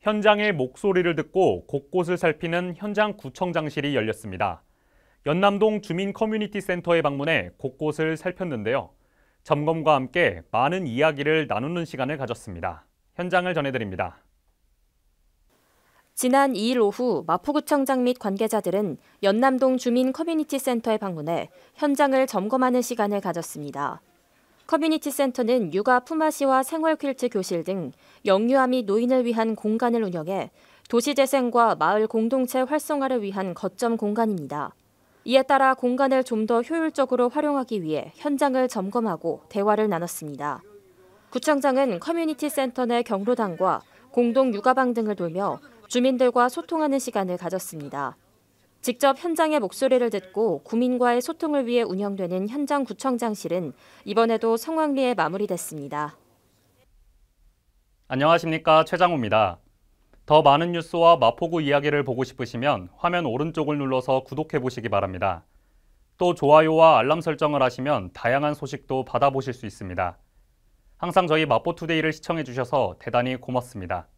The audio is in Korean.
현장의 목소리를 듣고 곳곳을 살피는 현장 구청장실이 열렸습니다. 연남동 주민 커뮤니티 센터에 방문해 곳곳을 살폈는데요. 점검과 함께 많은 이야기를 나누는 시간을 가졌습니다. 현장을 전해드립니다. 지난 2일 오후 마포구청장 및 관계자들은 연남동 주민 커뮤니티 센터에 방문해 현장을 점검하는 시간을 가졌습니다. 커뮤니티 센터는 육아 품앗이와 생활 퀼트 교실 등영유아및 노인을 위한 공간을 운영해 도시 재생과 마을 공동체 활성화를 위한 거점 공간입니다. 이에 따라 공간을 좀 더 효율적으로 활용하기 위해 현장을 점검하고 대화를 나눴습니다. 구청장은 커뮤니티 센터 내 경로당과 공동 육아방 등을 돌며 주민들과 소통하는 시간을 가졌습니다. 직접 현장의 목소리를 듣고 구민과의 소통을 위해 운영되는 현장 구청장실은 이번에도 성황리에 마무리됐습니다. 안녕하십니까 최장우입니다. 더 많은 뉴스와 마포구 이야기를 보고 싶으시면 화면 오른쪽을 눌러서 구독해 보시기 바랍니다. 또 좋아요와 알람 설정을 하시면 다양한 소식도 받아보실 수 있습니다. 항상 저희 마포투데이를 시청해 주셔서 대단히 고맙습니다.